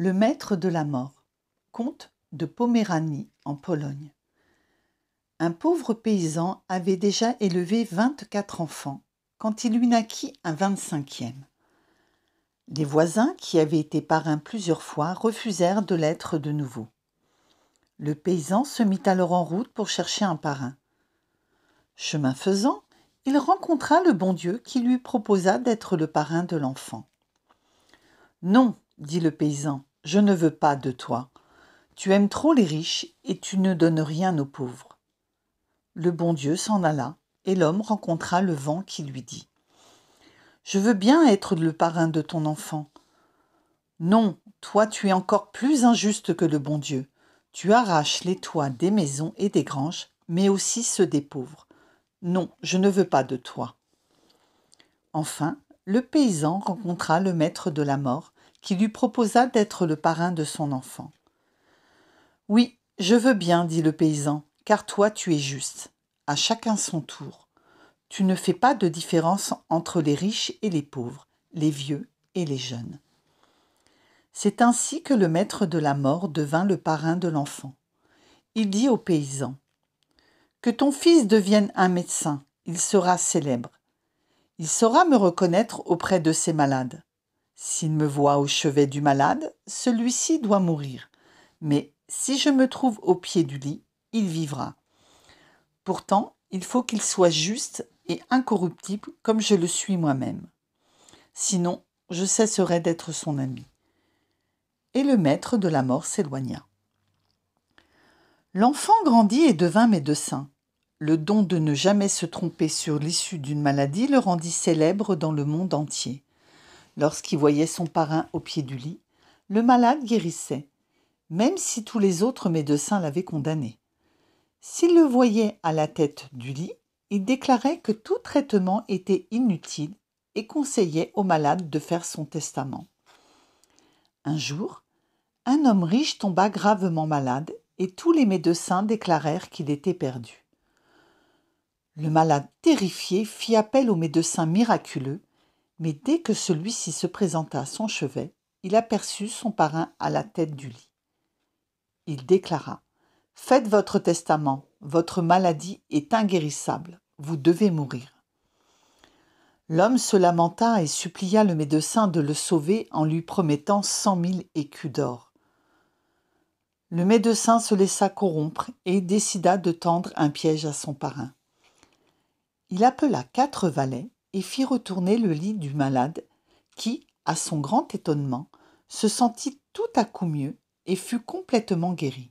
Le maître de la mort, comte de Poméranie en Pologne. Un pauvre paysan avait déjà élevé vingt-quatre enfants quand il lui naquit un vingt-cinquième. Les voisins, qui avaient été parrains plusieurs fois, refusèrent de l'être de nouveau. Le paysan se mit alors en route pour chercher un parrain. Chemin faisant, il rencontra le bon Dieu qui lui proposa d'être le parrain de l'enfant. Non, dit le paysan, je ne veux pas de toi. Tu aimes trop les riches et tu ne donnes rien aux pauvres. Le bon Dieu s'en alla, et l'homme rencontra le vent qui lui dit. Je veux bien être le parrain de ton enfant. Non, toi tu es encore plus injuste que le bon Dieu. Tu arraches les toits des maisons et des granges, mais aussi ceux des pauvres. Non, je ne veux pas de toi. Enfin, le paysan rencontra le maître de la mort, qui lui proposa d'être le parrain de son enfant. Oui, je veux bien, dit le paysan, car toi tu es juste. À chacun son tour. Tu ne fais pas de différence entre les riches et les pauvres, les vieux et les jeunes. C'est ainsi que le maître de la mort devint le parrain de l'enfant. Il dit au paysan Que ton fils devienne un médecin, il sera célèbre. Il saura me reconnaître auprès de ses malades. S'il me voit au chevet du malade, celui-ci doit mourir. Mais si je me trouve au pied du lit, il vivra. Pourtant, il faut qu'il soit juste et incorruptible comme je le suis moi-même. Sinon, je cesserai d'être son ami. Et le maître de la mort s'éloigna. L'enfant grandit et devint médecin. Le don de ne jamais se tromper sur l'issue d'une maladie le rendit célèbre dans le monde entier. Lorsqu'il voyait son parrain au pied du lit, le malade guérissait, même si tous les autres médecins l'avaient condamné. S'il le voyait à la tête du lit, il déclarait que tout traitement était inutile et conseillait au malade de faire son testament. Un jour, un homme riche tomba gravement malade et tous les médecins déclarèrent qu'il était perdu. Le malade terrifié fit appel aux médecins miraculeux mais dès que celui-ci se présenta à son chevet, il aperçut son parrain à la tête du lit. Il déclara Faites votre testament, votre maladie est inguérissable, vous devez mourir. L'homme se lamenta et supplia le médecin de le sauver en lui promettant cent mille écus d'or. Le médecin se laissa corrompre et décida de tendre un piège à son parrain. Il appela quatre valets fit retourner le lit du malade, qui, à son grand étonnement, se sentit tout à coup mieux et fut complètement guéri.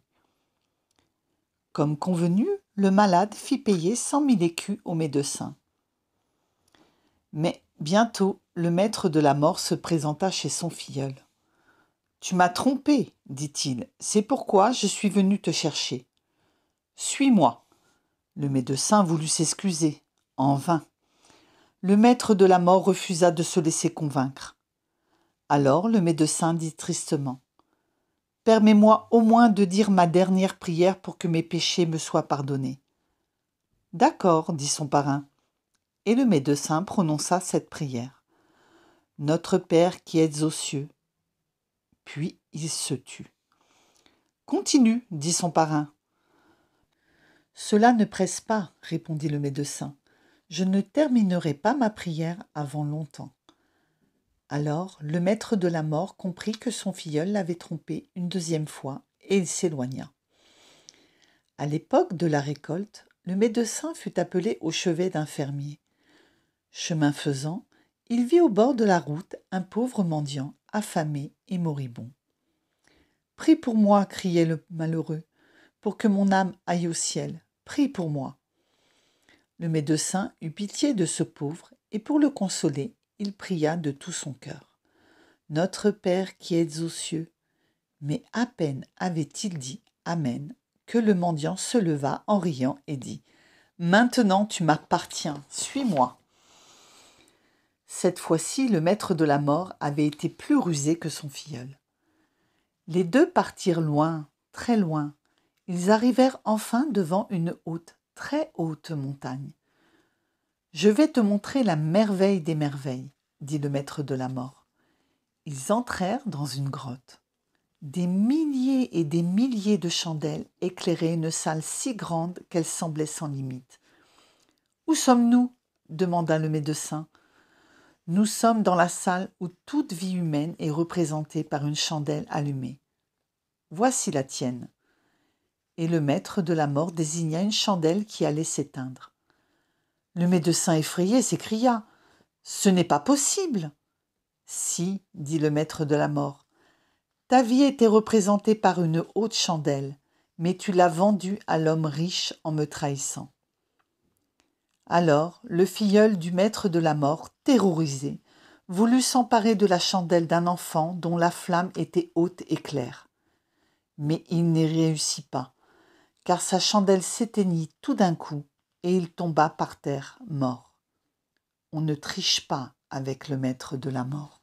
Comme convenu, le malade fit payer cent mille écus au médecin. Mais bientôt, le maître de la mort se présenta chez son filleul. Tu m'as trompé, dit-il, c'est pourquoi je suis venu te chercher. Suis-moi. Le médecin voulut s'excuser, en vain le maître de la mort refusa de se laisser convaincre. Alors le médecin dit tristement Permets-moi au moins de dire ma dernière prière pour que mes péchés me soient pardonnés. D'accord, dit son parrain. Et le médecin prononça cette prière. Notre Père qui es aux cieux. Puis il se tut. Continue, dit son parrain. Cela ne presse pas, répondit le médecin je ne terminerai pas ma prière avant longtemps. Alors le maître de la mort comprit que son filleul l'avait trompé une deuxième fois et il s'éloigna. À l'époque de la récolte, le médecin fut appelé au chevet d'un fermier. Chemin faisant, il vit au bord de la route un pauvre mendiant, affamé et moribond. Prie pour moi, criait le malheureux, pour que mon âme aille au ciel. Prie pour moi. Le médecin eut pitié de ce pauvre, et pour le consoler, il pria de tout son cœur. Notre Père qui es aux cieux. Mais à peine avait-il dit Amen que le mendiant se leva en riant et dit Maintenant tu m'appartiens, suis-moi. Cette fois-ci, le maître de la mort avait été plus rusé que son filleul. Les deux partirent loin, très loin. Ils arrivèrent enfin devant une haute très haute montagne. Je vais te montrer la merveille des merveilles, dit le maître de la mort. Ils entrèrent dans une grotte. Des milliers et des milliers de chandelles éclairaient une salle si grande qu'elle semblait sans limite. Où sommes-nous demanda le médecin. Nous sommes dans la salle où toute vie humaine est représentée par une chandelle allumée. Voici la tienne et le maître de la mort désigna une chandelle qui allait s'éteindre. Le médecin effrayé s'écria Ce n'est pas possible Si, dit le maître de la mort, ta vie était représentée par une haute chandelle, mais tu l'as vendue à l'homme riche en me trahissant. Alors le filleul du maître de la mort, terrorisé, voulut s'emparer de la chandelle d'un enfant dont la flamme était haute et claire. Mais il n'y réussit pas, car sa chandelle s'éteignit tout d'un coup et il tomba par terre mort. On ne triche pas avec le maître de la mort.